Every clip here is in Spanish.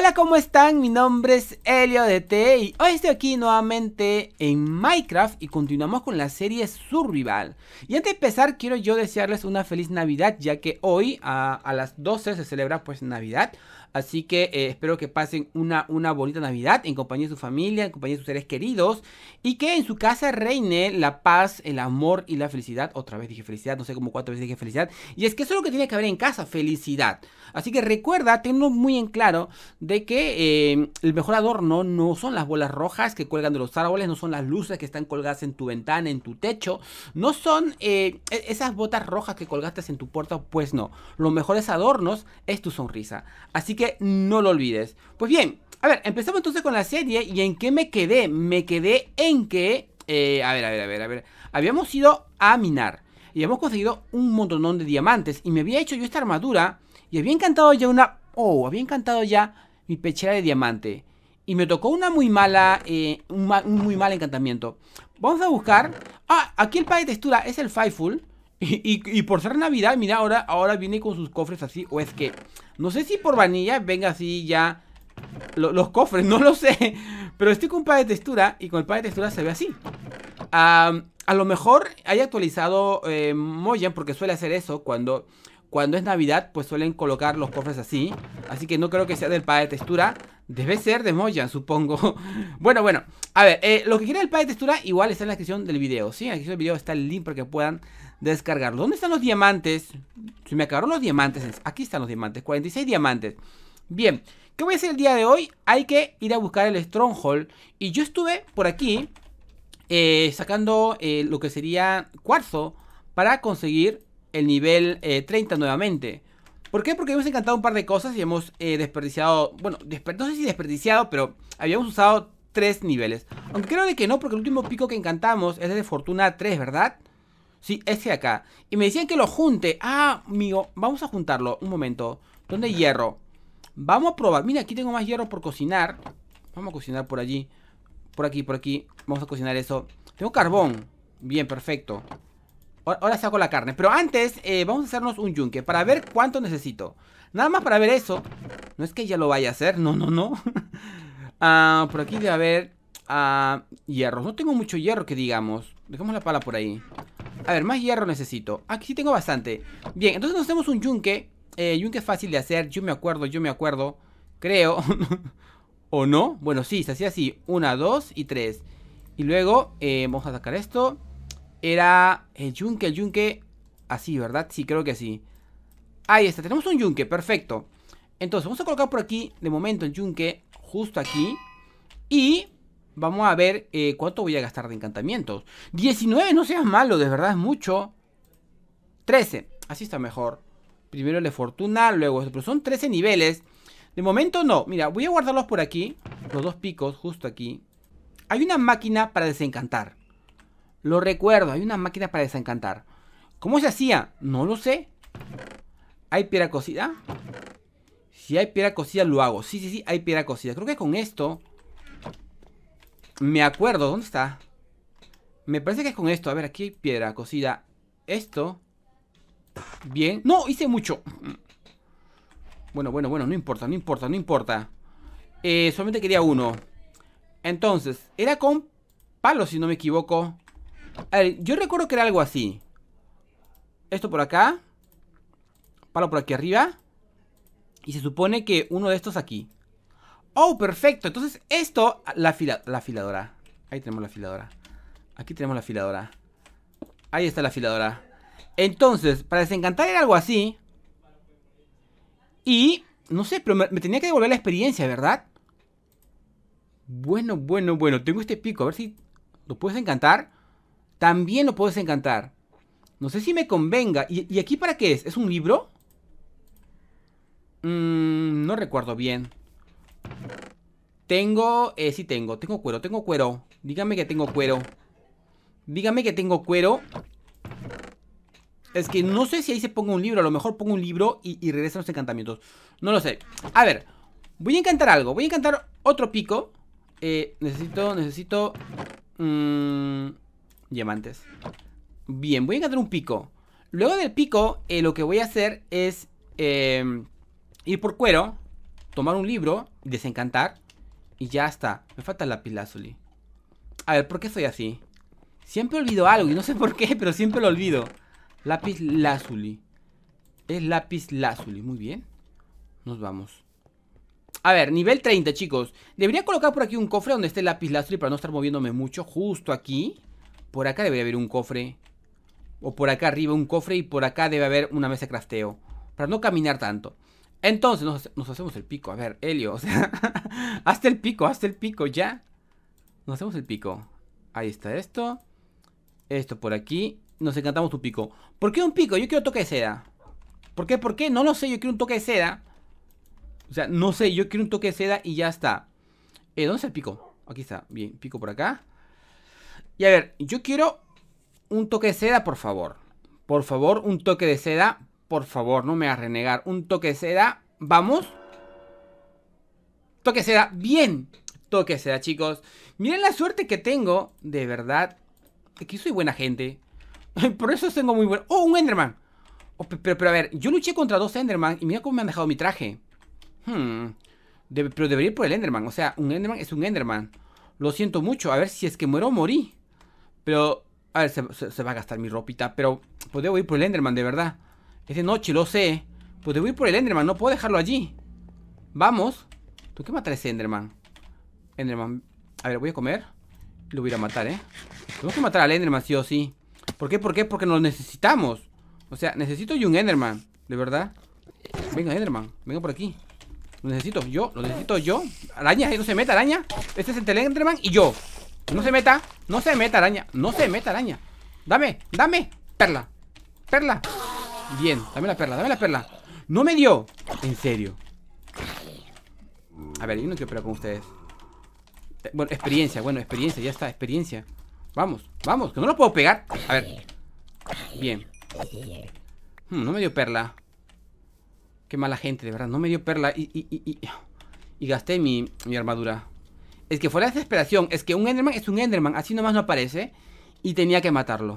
Hola, ¿cómo están? Mi nombre es Helio DT y hoy estoy aquí nuevamente en Minecraft y continuamos con la serie Survival. Y antes de empezar, quiero yo desearles una feliz Navidad, ya que hoy a, a las 12 se celebra pues Navidad. Así que eh, espero que pasen una, una bonita Navidad en compañía de su familia, en compañía de sus seres queridos y que en su casa reine la paz, el amor y la felicidad. Otra vez dije felicidad, no sé cómo cuatro veces dije felicidad. Y es que eso es lo que tiene que haber en casa, felicidad. Así que recuerda, tenlo muy en claro de que eh, el mejor adorno no son las bolas rojas que cuelgan de los árboles, no son las luces que están colgadas en tu ventana, en tu techo, no son eh, e, esas botas rojas que colgaste en tu puerta, pues no. Los mejores adornos es tu sonrisa. Así que que no lo olvides. Pues bien, a ver, empezamos entonces con la serie y en qué me quedé. Me quedé en que... Eh, a ver, a ver, a ver, a ver. Habíamos ido a minar y hemos conseguido un montonón de diamantes y me había hecho yo esta armadura y había encantado ya una... Oh, había encantado ya mi pechera de diamante. Y me tocó una muy mala, eh, un, muy mal encantamiento. Vamos a buscar... Ah, aquí el pack de textura es el full y, por ser Navidad, mira, ahora, ahora viene con sus cofres así. O es que, no sé si por vanilla venga así ya los cofres, no lo sé. Pero estoy con un par de textura y con el par de textura se ve así. a lo mejor haya actualizado eh, Moyan porque suele hacer eso cuando... Cuando es Navidad, pues suelen colocar los cofres así. Así que no creo que sea del par de textura. Debe ser de Moyan, supongo. bueno, bueno. A ver, eh, lo que quiera el par de textura igual está en la descripción del video, ¿sí? En la descripción video está el link para que puedan descargarlo. ¿Dónde están los diamantes? Se me acabaron los diamantes. Aquí están los diamantes, 46 diamantes. Bien, ¿qué voy a hacer el día de hoy? Hay que ir a buscar el Stronghold. Y yo estuve por aquí eh, sacando eh, lo que sería cuarzo para conseguir el nivel 30 eh, nuevamente. ¿Por qué? Porque hemos encantado un par de cosas y hemos desperdiciado, bueno, no sé si desperdiciado, pero habíamos usado tres niveles. Aunque creo de que no, porque el último pico que encantamos es de Fortuna 3, ¿verdad? Sí, este de acá. Y me decían que lo junte. Ah, amigo, vamos a juntarlo. Un momento. ¿Dónde hay hierro? Vamos a probar. Mira, aquí tengo más hierro por cocinar. Vamos a cocinar por allí. Por aquí, por aquí. Vamos a cocinar eso. Tengo carbón. Bien, perfecto. Ahora saco la carne. Pero antes, eh, vamos a hacernos un yunque para ver cuánto necesito. Nada más para ver eso. No es que ya lo vaya a hacer. No, no, no. ah, por aquí debe haber ah, hierro No tengo mucho hierro que digamos. Dejemos la pala por ahí. A ver, más hierro necesito. Aquí sí tengo bastante. Bien, entonces nos hacemos un yunque. Eh, yunque fácil de hacer. Yo me acuerdo, yo me acuerdo. Creo. ¿O no? Bueno, sí, se hacía así. Una, dos y tres. Y luego, eh, vamos a sacar esto. Era el yunque, el yunque. Así, ¿verdad? Sí, creo que así Ahí está, tenemos un yunque, perfecto. Entonces, vamos a colocar por aquí, de momento, el yunque justo aquí. Y Vamos a ver eh, cuánto voy a gastar de encantamientos. 19, no seas malo, de verdad es mucho. 13, así está mejor. Primero le fortuna, luego Pero son 13 niveles. De momento no. Mira, voy a guardarlos por aquí. Los dos picos, justo aquí. Hay una máquina para desencantar. Lo recuerdo, hay una máquina para desencantar. ¿Cómo se hacía? No lo sé. ¿Hay piedra cocida? Si hay piedra cocida lo hago. Sí, sí, sí, hay piedra cocida. Creo que con esto me acuerdo, ¿dónde está? Me parece que es con esto. A ver, aquí hay piedra cocida. Esto. Bien. ¡No! Hice mucho. Bueno, bueno, bueno. No importa, no importa, no importa. Eh, solamente quería uno. Entonces, era con palos, si no me equivoco. A ver, yo recuerdo que era algo así. Esto por acá. Palo por aquí arriba. Y se supone que uno de estos aquí. Oh, perfecto. Entonces esto, la, la afiladora. Ahí tenemos la afiladora. Aquí tenemos la afiladora. Ahí está la afiladora. Entonces, para desencantar era algo así. Y, no sé, pero me, tenía que devolver la experiencia, ¿verdad? Bueno, bueno, bueno. Tengo este pico. A ver si lo puedes encantar. También lo puedes encantar. No sé si me convenga. ¿Y, aquí para qué es? ¿Es un libro? Mm, no recuerdo bien. Tengo, eh, sí tengo, tengo cuero, tengo cuero Dígame que tengo cuero Dígame que tengo cuero Es que no sé si ahí se ponga un libro A lo mejor pongo un libro y, y regresan los encantamientos No lo sé A ver, voy a encantar algo Voy a encantar otro pico eh, necesito, necesito mm, Diamantes Bien, voy a encantar un pico Luego del pico, eh, lo que voy a hacer es eh, ir por cuero tomar un libro, desencantar y ya está. Me falta el lazuli. A ver, ¿por qué soy así? Siempre olvido algo y no sé por qué, pero siempre lo olvido. Lápiz lazuli. Es lápiz lazuli, muy bien. Nos vamos. A ver, nivel 30, chicos. Debería colocar por aquí un cofre donde esté el lápiz lazuli para no estar moviéndome mucho. Justo aquí. Por acá debería haber un cofre. O por acá arriba un cofre y por acá debe haber una mesa de crafteo. Para no caminar tanto. Entonces nos, hacemos el pico. A ver, Helio, o sea, hasta el pico, hasta el pico, ya. Nos hacemos el pico. Ahí está esto. Esto por aquí. Nos encantamos tu pico. ¿Por qué un pico? Yo quiero toque de seda. ¿Por qué? ¿Por qué? No lo sé, yo quiero un toque de seda. O sea, no sé, yo quiero un toque de seda y ya está. Eh, ¿Dónde está el pico? Aquí está. Bien, pico por acá. Y a ver, yo quiero un toque de seda, por favor. Por favor, un toque de seda por favor, no me hagas a renegar. Un toque de seda. Vamos. Toque de seda. Bien. Toque de seda, chicos. Miren la suerte que tengo. De verdad. Aquí soy buena gente. Por eso tengo muy buen... ¡Oh, un Enderman! Oh, pero, pero, a ver, yo luché contra dos Enderman y mira cómo me han dejado mi traje. Hmm, pero debería ir por el Enderman. O sea, un Enderman es un Enderman. Lo siento mucho. A ver si es que muero morí. Pero... A ver, se, va a gastar mi ropita. Pero... Pues debo ir por el Enderman, de verdad. Es noche, lo sé. Pues debo ir por el Enderman, no puedo dejarlo allí. Vamos. ¿Tú qué matar a ese Enderman? Enderman. A ver, voy a comer. Lo voy a matar, ¿eh? Tengo que matar al Enderman, sí o sí. ¿Por qué? ¿Por qué? Porque nos necesitamos. O sea, necesito yo un Enderman. De verdad. Venga, Enderman. Venga por aquí. Lo necesito yo. Lo necesito yo. Araña, no se meta, araña. Este es el Enderman y yo. No se meta. No se meta, araña. No se meta, araña. Dame, dame. Perla. Perla. Bien, dame la perla, dame la perla ¡No me dio! En serio A ver, yo no quiero pelear con ustedes Bueno, experiencia, bueno, experiencia, ya está, experiencia Vamos, vamos, que no lo puedo pegar A ver Bien hmm, No me dio perla Qué mala gente, de verdad, no me dio perla Y, y, gasté mi, armadura es que fuera de desesperación, es que un Enderman es un Enderman, así nomás no aparece. Y tenía que matarlo.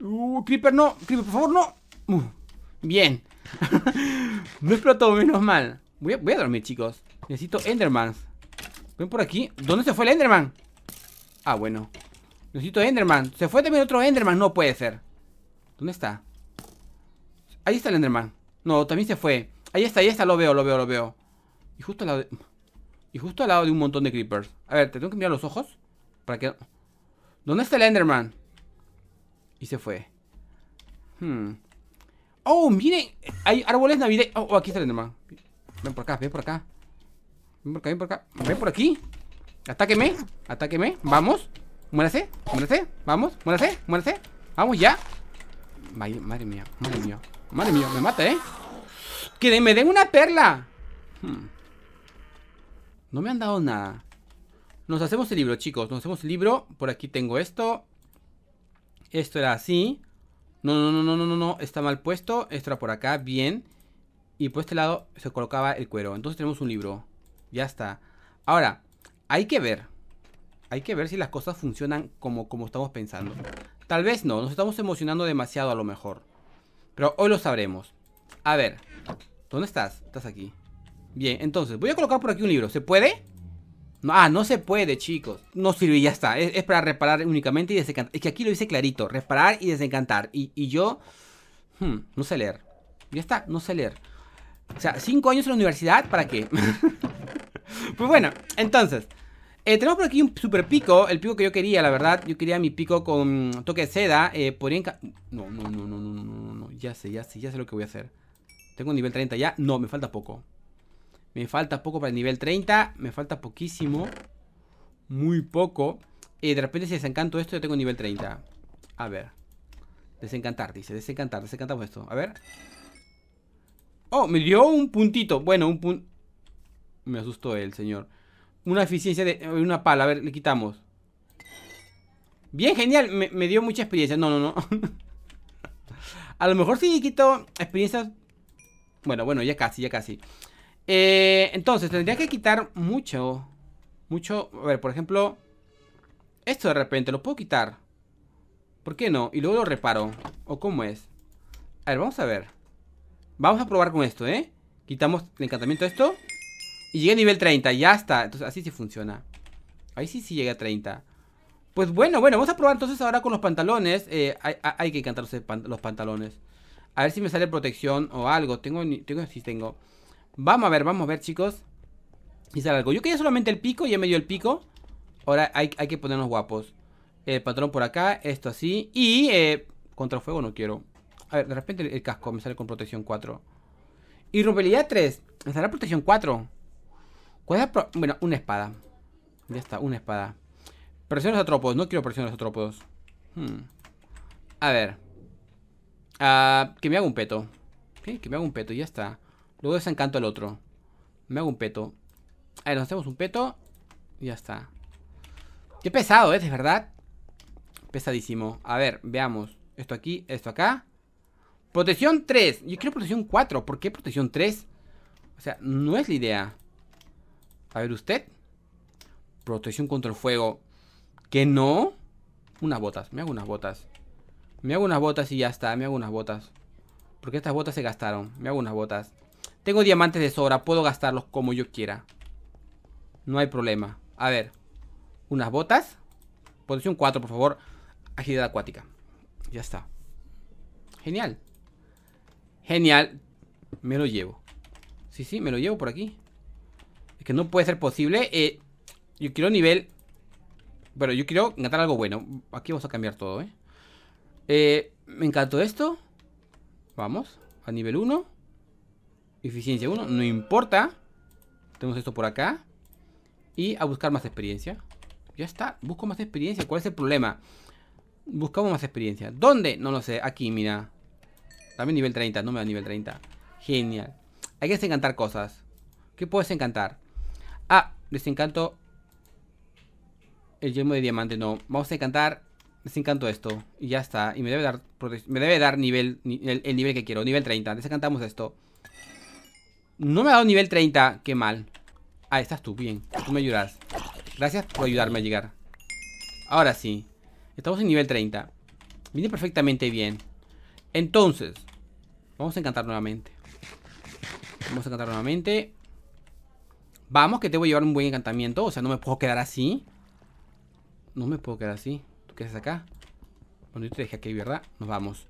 Uh, Creeper, no, Creeper, por favor, no. Uh. Bien. no explotó, menos mal. Voy a, voy a dormir, chicos. Necesito Endermans. Ven por aquí. ¿Dónde se fue el Enderman? Ah, bueno. Necesito Enderman. Se fue también otro Enderman. No puede ser. ¿Dónde está? Ahí está el Enderman. No, también se fue. Ahí está, ahí está. Lo veo, lo veo, lo veo. Y justo al lado de... Y justo al lado de un montón de creepers. A ver, te tengo que mirar los ojos. Para que... ¿Dónde está el Enderman? Y se fue. Hmm. ¡Oh, miren! Hay árboles navideños. Oh, oh aquí está el Ven por acá, ven por acá. Ven por acá, ven por acá. Ven por aquí. Atáqueme, atáqueme. Vamos. Muérase, muérase. Vamos, muérase, muérase. Vamos ya. Madre, mía, madre mía. Madre mía, me mata, ¿eh? Que me den una perla. Hmm. No me han dado nada. Nos hacemos el libro, chicos. Nos hacemos el libro. Por aquí tengo esto. Esto era así. No, no, no, no, no, no, no, está mal puesto. Esto por acá, bien. Y por este lado se colocaba el cuero. Entonces tenemos un libro. Ya está. Ahora, hay que ver. Hay que ver si las cosas funcionan como, como estamos pensando. Tal vez no, nos estamos emocionando demasiado a lo mejor. Pero hoy lo sabremos. A ver, ¿dónde estás? Estás aquí. Bien, entonces, voy a colocar por aquí un libro. ¿Se puede? No, ah, no se puede, chicos. No sirve ya está. Es, para reparar únicamente y desencantar. Es que aquí lo dice clarito. Reparar y desencantar. Y, yo... Hmm, no sé leer. Ya está, no sé leer. O sea, cinco años en la universidad, ¿para qué? pues bueno, entonces... Eh, tenemos por aquí un super pico, el pico que yo quería, la verdad. Yo quería mi pico con toque de seda. Eh, podría No, no, no, no, no, no, no, no. Ya sé, ya sé, ya sé lo que voy a hacer. Tengo un nivel 30 ya. No, me falta poco. Me falta poco para el nivel 30. Me falta poquísimo. Muy poco. Y de repente si desencanto esto, yo tengo nivel 30. A ver. Desencantar, dice. Desencantar, desencantamos esto. A ver. Oh, me dio un puntito. Bueno, un punto. Me asustó el señor. Una eficiencia de eh, una pala. A ver, le quitamos. Bien, genial. Me, dio mucha experiencia. No, no, no. A lo mejor sí quito experiencias Bueno, bueno, ya casi, ya casi. Eh, entonces, tendría que quitar mucho. Mucho. A ver, por ejemplo. Esto de repente lo puedo quitar. ¿Por qué no? Y luego lo reparo. ¿O cómo es? A ver, vamos a ver. Vamos a probar con esto, ¿eh? Quitamos el encantamiento de esto. Y llegué a nivel 30. Ya está. Entonces, así sí funciona. Ahí sí, sí llega a 30. Pues bueno, bueno, vamos a probar entonces ahora con los pantalones. Eh, hay, que encantar los pantalones. A ver si me sale protección o algo. Tengo, tengo, sí tengo. Vamos a ver, vamos a ver, chicos. Y sale algo. Yo quería solamente el pico, ya me dio el pico. Ahora hay, que ponernos guapos. El patrón por acá, esto así. Y eh, contra fuego no quiero. A ver, de repente el, casco me sale con protección 4. Y rubelidad 3. Me sale protección 4. Bueno, una espada. Ya está, una espada. Presión a los No quiero presión a los atrópodos. Hmm. A ver. Ah, que me haga un peto. Que me haga un peto, ya está. Luego desencanto el otro. Me hago un peto. A ver, nos hacemos un peto. Y ya está. Qué pesado, ¿eh? Es verdad. Pesadísimo. A ver, veamos. Esto aquí, esto acá. Protección 3. Yo quiero protección 4. ¿Por qué protección 3? O sea, no es la idea. A ver, usted. Protección contra el fuego. ¿Que no? Unas botas. Me hago unas botas. Me hago unas botas y ya está. Me hago unas botas. Porque estas botas se gastaron. Me hago unas botas. Tengo diamantes de sobra, puedo gastarlos como yo quiera. No hay problema. A ver, unas botas. Posición 4, por favor. Agilidad acuática. Ya está. Genial. Genial. Me lo llevo. Sí, sí, me lo llevo por aquí. Es que no puede ser posible. Eh, yo quiero nivel... Bueno, yo quiero encantar algo bueno. Aquí vamos a cambiar todo, ¿eh? eh me encantó esto. Vamos. A nivel 1. Eficiencia 1, no importa. Tenemos esto por acá. Y a buscar más experiencia. Ya está, busco más experiencia. ¿Cuál es el problema? Buscamos más experiencia. ¿Dónde? No lo sé. Aquí, mira. También nivel 30, no me da nivel 30. Genial. Hay que desencantar cosas. ¿Qué puedes encantar? Ah, desencanto el yelmo de diamante, no. Vamos a encantar, desencanto esto. Y ya está. Y me debe dar, me debe dar nivel, el, el nivel que quiero, nivel 30. Desencantamos esto. No me ha dado nivel 30, qué mal Ah, estás tú, bien, tú me ayudas Gracias por ayudarme a llegar Ahora sí Estamos en nivel 30 Viene perfectamente bien Entonces Vamos a encantar nuevamente Vamos a encantar nuevamente Vamos, que te voy a llevar un buen encantamiento O sea, no me puedo quedar así No me puedo quedar así ¿Tú qué haces acá? Bueno, yo te dejé aquí, ¿verdad? Nos vamos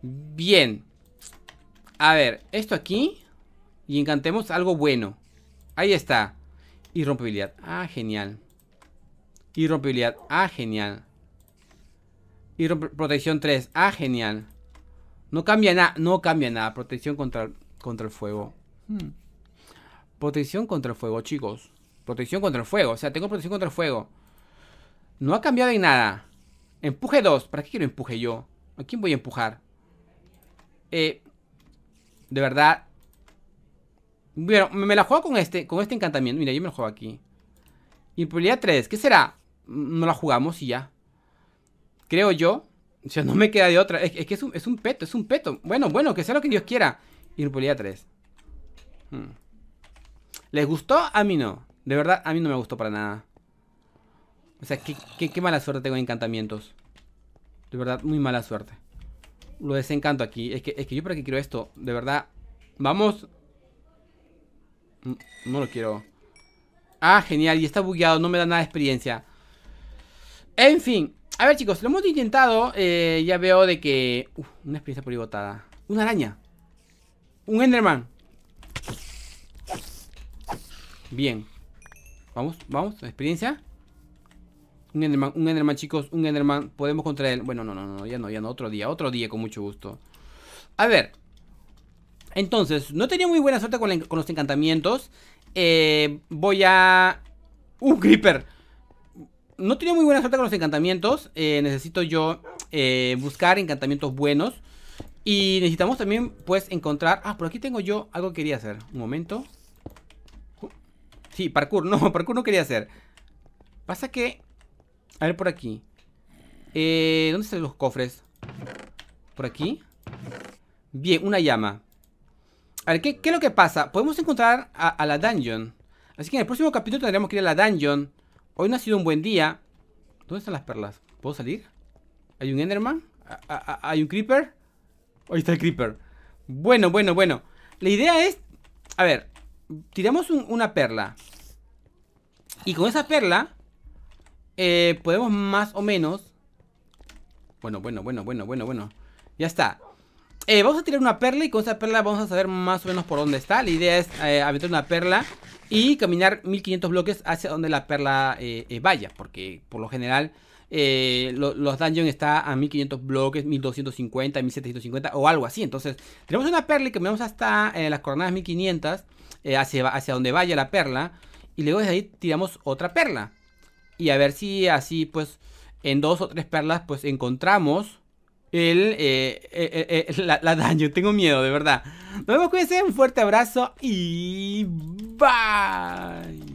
Bien A ver, esto aquí y encantemos algo bueno. Ahí está. irrompibilidad Ah, genial. irrompibilidad Ah, genial. Y ah, protección 3. Ah, genial. No cambia nada. No cambia nada. Protección contra, contra el fuego. Hmm. Protección contra el fuego, chicos. Protección contra el fuego. O sea, tengo protección contra el fuego. No ha cambiado en nada. Empuje 2. ¿Para qué quiero empuje yo? ¿A quién voy a empujar? Eh, de verdad, bueno, me la juego con este, con este encantamiento. Mira, yo me lo juego aquí. Impulidad 3. ¿Qué será? Mm, no la jugamos y ya. Creo yo. O sea, no me queda de otra. Es, que es un, es un, peto, es un peto. Bueno, bueno, que sea lo que Dios quiera. Impulidad 3. Hmm. ¿Les gustó? A mí no. De verdad, a mí no me gustó para nada. O sea, qué, mala suerte tengo en encantamientos. De verdad, muy mala suerte. Lo desencanto aquí. Es que, es que yo para qué quiero esto. De verdad. Vamos. No, lo quiero. Ah, genial, y está bugueado, no me da nada de experiencia. En fin, a ver chicos, lo hemos intentado. Eh, ya veo de que... una experiencia por Una araña. Un Enderman. Bien. Vamos, vamos, experiencia. Un Enderman, un Enderman, chicos, un Enderman. Podemos contra él. Bueno, no, no, no, ya no, ya no. Otro día, otro día con mucho gusto. A ver, entonces, no tenía muy buena suerte con, los encantamientos. Eh, voy a... ¡Uh, Creeper! No tenía muy buena suerte con los encantamientos. Eh, necesito yo eh, buscar encantamientos buenos. Y necesitamos también, pues, encontrar... Ah, por aquí tengo yo algo que quería hacer. Un momento. Uh. Sí, parkour. No, parkour no quería hacer. Pasa que... A ver, por aquí. ¿Dónde están los cofres? ¿Por aquí? Bien, una llama. A ver, ¿qué, es lo que pasa? Podemos encontrar a, la dungeon. Así que en el próximo capítulo tendremos que ir a la dungeon. Hoy no ha sido un buen día. ¿Dónde están las perlas? ¿Puedo salir? ¿Hay un Enderman? ¿Hay un Creeper? Ahí está el Creeper. Bueno, bueno, bueno. La idea es... A ver, tiramos una perla. Y con esa perla... Eh, podemos más o menos... Bueno, bueno, bueno, bueno, bueno, bueno. Ya está. Eh, vamos a tirar una perla y con esa perla vamos a saber más o menos por dónde está. La idea es eh, aventar una perla y caminar 1500 bloques hacia donde la perla eh, eh, vaya. Porque por lo general los dungeons están a 1500 bloques, 1250, 1750 o algo así. Entonces tenemos una perla y caminamos hasta las coordenadas 1500 hacia, hacia donde vaya la perla. Y luego desde ahí tiramos otra perla. Y a ver si así pues en dos o tres perlas pues encontramos el, eh, eh, eh, la, daño. Tengo miedo, de verdad. Nos vemos, cuídense. Un fuerte abrazo y bye.